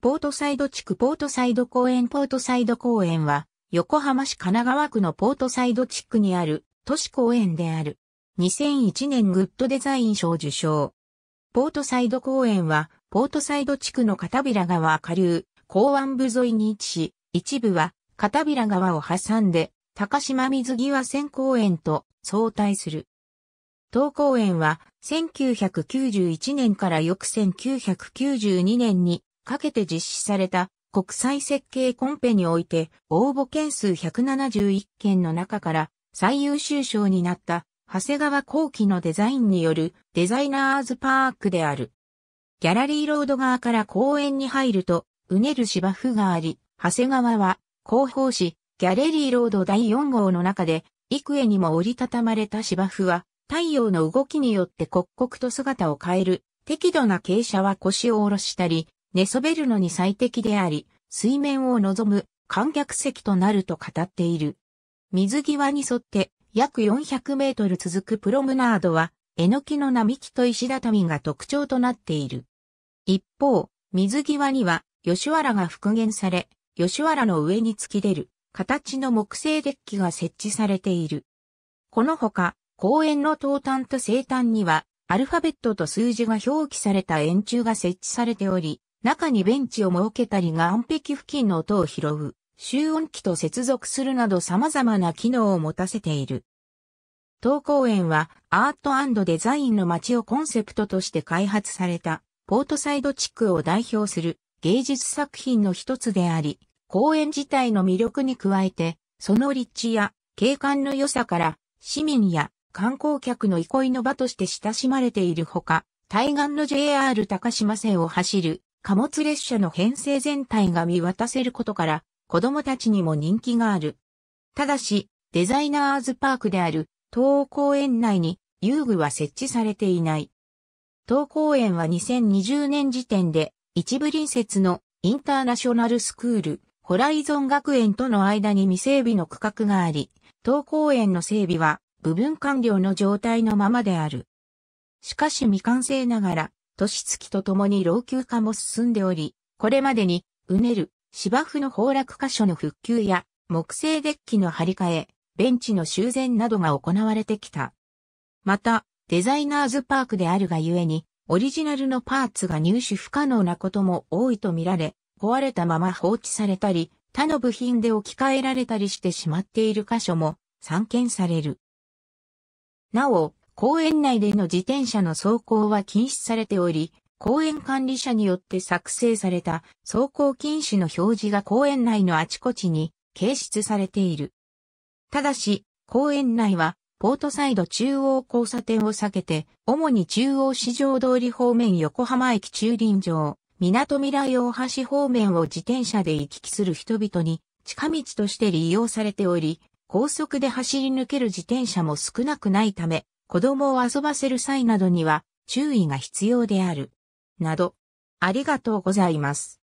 ポートサイド地区ポートサイド公園ポートサイド公園は、横浜市神奈川区のポートサイド地区にある都市公園である。2001年グッドデザイン賞受賞。ポートサイド公園は、ポートサイド地区の片平川下流、港湾部沿いに位置し、一部は片平川を挟んで、高島水際線公園と相対する。当公園は1991年から翌1992年にかけて実施された国際設計コンペにおいて応募件数171件の中から最優秀賞になった長谷川後期のデザインによるデザイナーズパークである。ギャラリーロード側から公園に入るとうねる芝生があり、長谷川は広報誌ギャレリーロード第4号の中で幾重にも折りたたまれた芝生は太陽の動きによって刻々と姿を変える適度な傾斜は腰を下ろしたり、寝そべるのに最適であり、水面を望む観客席となると語っている。水際に沿って約400メートル続くプロムナードは、えのきの並木と石畳が特徴となっている。一方、水際には吉原が復元され、吉原の上に突き出る形の木製デッキが設置されている。このほか、公園の東端と西端には、アルファベットと数字が表記された円柱が設置されており、中にベンチを設けたりが岸壁付近の音を拾う、集音機と接続するなど様々な機能を持たせている。東公園はアートデザインの街をコンセプトとして開発されたポートサイド地区を代表する芸術作品の一つであり、公園自体の魅力に加えて、その立地や景観の良さから市民や観光客の憩いの場として親しまれているほか、対岸の JR 高島線を走る貨物列車の編成全体が見渡せることから、子供たちにも人気がある。ただし、デザイナーズパークである東欧公園内に遊具は設置されていない。東公園は2020年時点で一部隣接のインターナショナルスクール、ホライゾン学園との間に未整備の区画があり、東公園の整備は部分完了の状態のままである。しかし未完成ながら、年月とともに老朽化も進んでおり、これまでに、うねる、芝生の崩落箇所の復旧や、木製デッキの張り替え、ベンチの修繕などが行われてきた。また、デザイナーズパークであるがゆえに、オリジナルのパーツが入手不可能なことも多いとみられ、壊れたまま放置されたり、他の部品で置き換えられたりしてしまっている箇所も散見される。なお、公園内での自転車の走行は禁止されており、公園管理者によって作成された走行禁止の表示が公園内のあちこちに掲出されている。ただし、公園内はポートサイド中央交差点を避けて、主に中央市場通り方面横浜駅駐輪場、港未来大橋方面を自転車で行き来する人々に近道として利用されており、高速で走り抜ける自転車も少なくないため、子供を遊ばせる際などには注意が必要である。など、ありがとうございます。